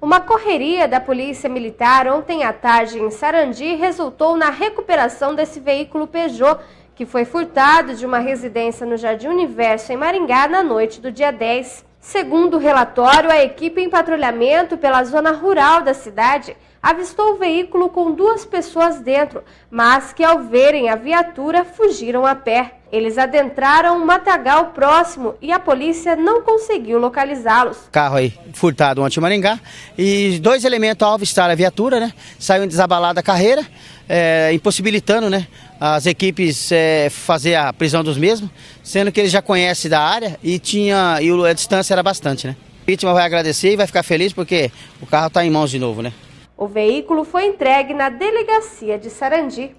Uma correria da Polícia Militar ontem à tarde em Sarandi resultou na recuperação desse veículo Peugeot, que foi furtado de uma residência no Jardim Universo, em Maringá, na noite do dia 10. Segundo o relatório, a equipe em patrulhamento pela zona rural da cidade avistou o veículo com duas pessoas dentro, mas que, ao verem a viatura, fugiram a pé. Eles adentraram um matagal próximo e a polícia não conseguiu localizá-los. Carro aí, furtado ontem em Maringá, e dois elementos alvistaram a viatura, né? Saiu desabalada a carreira, é, impossibilitando, né? As equipes é, fazer a prisão dos mesmos, sendo que eles já conhecem da área e tinha e a distância era bastante, né? A vítima vai agradecer e vai ficar feliz porque o carro está em mãos de novo, né? O veículo foi entregue na delegacia de Sarandi.